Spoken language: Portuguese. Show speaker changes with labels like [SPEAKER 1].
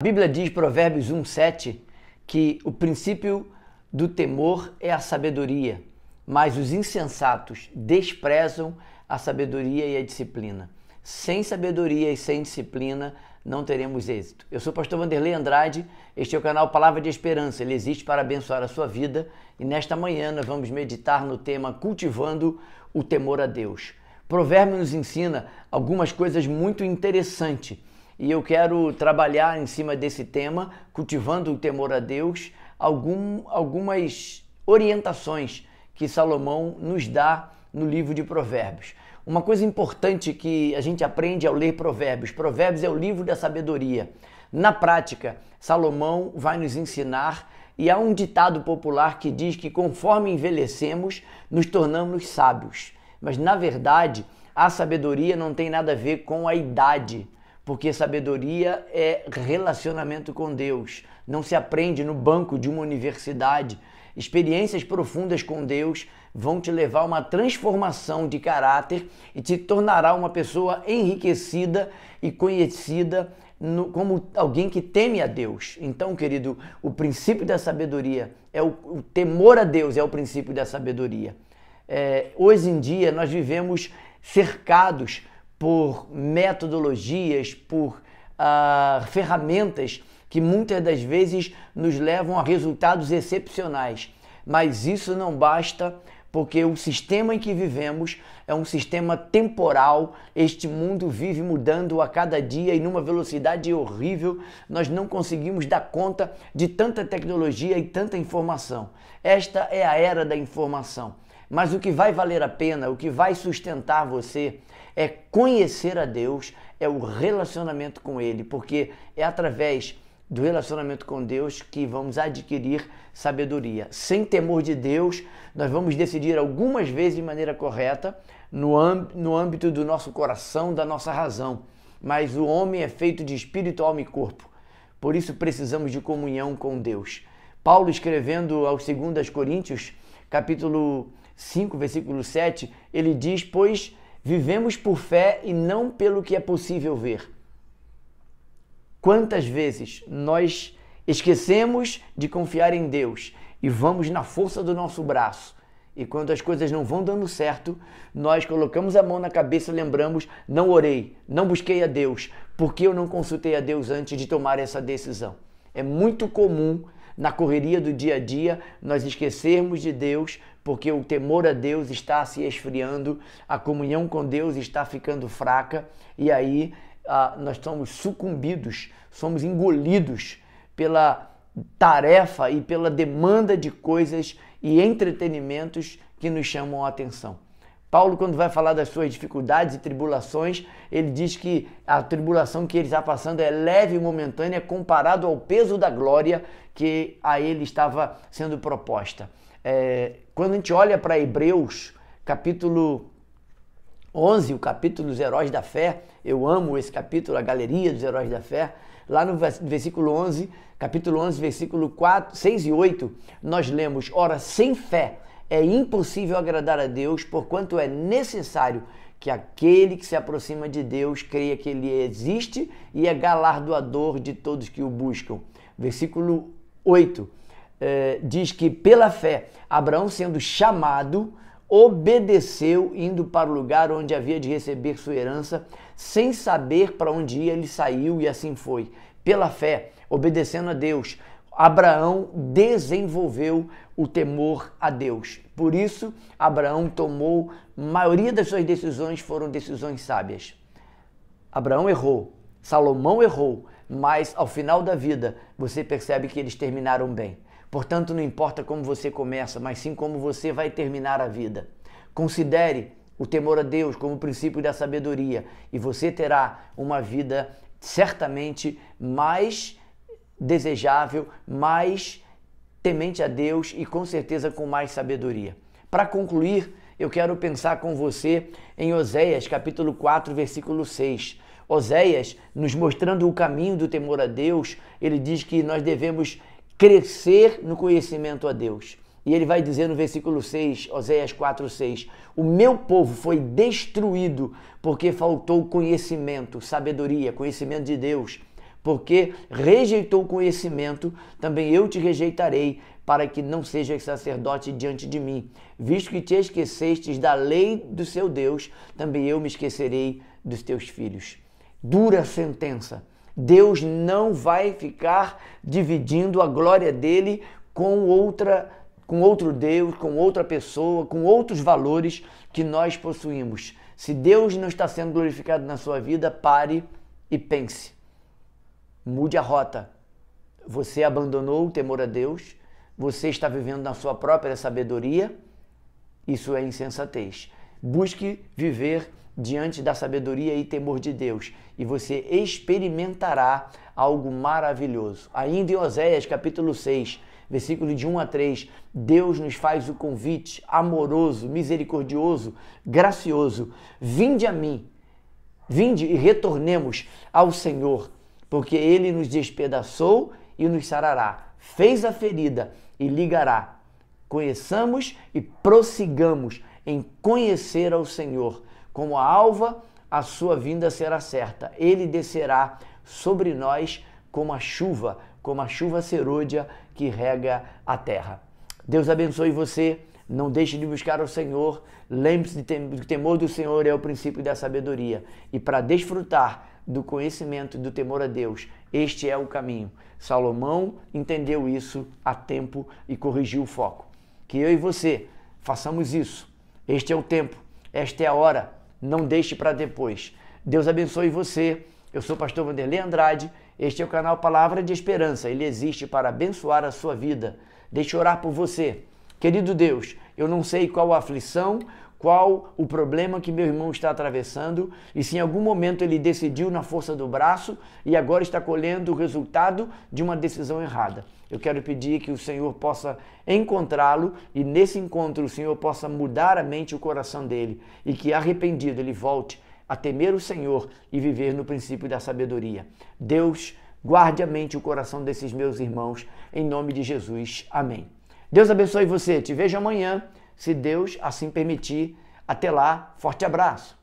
[SPEAKER 1] A Bíblia diz, Provérbios 1,7, que o princípio do temor é a sabedoria, mas os insensatos desprezam a sabedoria e a disciplina. Sem sabedoria e sem disciplina não teremos êxito. Eu sou o pastor Vanderlei Andrade, este é o canal Palavra de Esperança. Ele existe para abençoar a sua vida e nesta manhã nós vamos meditar no tema Cultivando o Temor a Deus. Provérbio nos ensina algumas coisas muito interessantes e eu quero trabalhar em cima desse tema, cultivando o temor a Deus, algum, algumas orientações que Salomão nos dá no livro de Provérbios. Uma coisa importante que a gente aprende ao ler Provérbios: Provérbios é o livro da sabedoria. Na prática, Salomão vai nos ensinar e há um ditado popular que diz que conforme envelhecemos, nos tornamos sábios. Mas na verdade, a sabedoria não tem nada a ver com a idade porque sabedoria é relacionamento com Deus. Não se aprende no banco de uma universidade. Experiências profundas com Deus vão te levar a uma transformação de caráter e te tornará uma pessoa enriquecida e conhecida no, como alguém que teme a Deus. Então, querido, o princípio da sabedoria é o, o temor a Deus é o princípio da sabedoria. É, hoje em dia nós vivemos cercados por metodologias, por ah, ferramentas que muitas das vezes nos levam a resultados excepcionais. Mas isso não basta, porque o sistema em que vivemos é um sistema temporal. Este mundo vive mudando a cada dia e numa velocidade horrível. Nós não conseguimos dar conta de tanta tecnologia e tanta informação. Esta é a era da informação. Mas o que vai valer a pena, o que vai sustentar você é conhecer a Deus, é o relacionamento com Ele, porque é através do relacionamento com Deus que vamos adquirir sabedoria. Sem temor de Deus, nós vamos decidir algumas vezes de maneira correta no âmbito do nosso coração, da nossa razão. Mas o homem é feito de espírito, alma e corpo. Por isso precisamos de comunhão com Deus. Paulo escrevendo aos 2 Coríntios, capítulo 5, versículo 7, ele diz: Pois vivemos por fé e não pelo que é possível ver. Quantas vezes nós esquecemos de confiar em Deus e vamos na força do nosso braço. E quando as coisas não vão dando certo, nós colocamos a mão na cabeça e lembramos: não orei, não busquei a Deus, porque eu não consultei a Deus antes de tomar essa decisão. É muito comum na correria do dia a dia, nós esquecermos de Deus, porque o temor a Deus está se esfriando, a comunhão com Deus está ficando fraca e aí ah, nós somos sucumbidos, somos engolidos pela tarefa e pela demanda de coisas e entretenimentos que nos chamam a atenção. Paulo, quando vai falar das suas dificuldades e tribulações, ele diz que a tribulação que ele está passando é leve e momentânea comparado ao peso da glória que a ele estava sendo proposta. É, quando a gente olha para Hebreus, capítulo 11, o capítulo dos heróis da fé, eu amo esse capítulo, a galeria dos heróis da fé, lá no versículo 11, capítulo 11, versículo 4, 6 e 8, nós lemos: Ora, sem fé é impossível agradar a Deus, porquanto é necessário que aquele que se aproxima de Deus creia que ele existe e é galardoador de todos que o buscam. Versículo 8 eh, diz que, pela fé, Abraão, sendo chamado, obedeceu, indo para o lugar onde havia de receber sua herança, sem saber para onde ia, ele saiu e assim foi. Pela fé, obedecendo a Deus, Abraão desenvolveu o temor a Deus. Por isso, Abraão tomou, a maioria das suas decisões foram decisões sábias. Abraão errou, Salomão errou, mas ao final da vida você percebe que eles terminaram bem. Portanto, não importa como você começa, mas sim como você vai terminar a vida. Considere o temor a Deus como o princípio da sabedoria e você terá uma vida certamente mais desejável, mais temente a Deus e com certeza com mais sabedoria. Para concluir, eu quero pensar com você em Oséias capítulo 4, versículo 6. Oséias, nos mostrando o caminho do temor a Deus, ele diz que nós devemos crescer no conhecimento a Deus. E ele vai dizer no versículo 6, Oséias 4, 6: O meu povo foi destruído porque faltou conhecimento, sabedoria, conhecimento de Deus porque rejeitou o conhecimento, também eu te rejeitarei, para que não sejas sacerdote diante de mim. Visto que te esquecestes da lei do seu Deus, também eu me esquecerei dos teus filhos. Dura sentença. Deus não vai ficar dividindo a glória dele com outra com outro Deus, com outra pessoa, com outros valores que nós possuímos. Se Deus não está sendo glorificado na sua vida, pare e pense. Mude a rota. Você abandonou o temor a Deus, você está vivendo na sua própria sabedoria. Isso é insensatez. Busque viver diante da sabedoria e temor de Deus, e você experimentará algo maravilhoso. Ainda em Oséias, capítulo 6, versículo de 1 a 3, Deus nos faz o convite amoroso, misericordioso, gracioso: vinde a mim, vinde e retornemos ao Senhor porque ele nos despedaçou e nos sarará, fez a ferida e ligará. Conheçamos e prossigamos em conhecer ao Senhor. Como a alva, a sua vinda será certa. Ele descerá sobre nós como a chuva, como a chuva serôdia que rega a terra. Deus abençoe você não deixe de buscar o Senhor. Lembre-se de que o temor do Senhor é o princípio da sabedoria. E para desfrutar do conhecimento e do temor a Deus, este é o caminho. Salomão entendeu isso a tempo e corrigiu o foco. Que eu e você façamos isso. Este é o tempo, esta é a hora. Não deixe para depois. Deus abençoe você. Eu sou o pastor Vanderlei Andrade. Este é o canal Palavra de Esperança. Ele existe para abençoar a sua vida. Deixe orar por você. Querido Deus, eu não sei qual a aflição, qual o problema que meu irmão está atravessando e se em algum momento ele decidiu na força do braço e agora está colhendo o resultado de uma decisão errada. Eu quero pedir que o Senhor possa encontrá-lo e nesse encontro o Senhor possa mudar a mente e o coração dele e que arrependido ele volte a temer o Senhor e viver no princípio da sabedoria. Deus, guarde a mente e o coração desses meus irmãos, em nome de Jesus. Amém. Deus abençoe você. Te vejo amanhã, se Deus assim permitir. Até lá, forte abraço.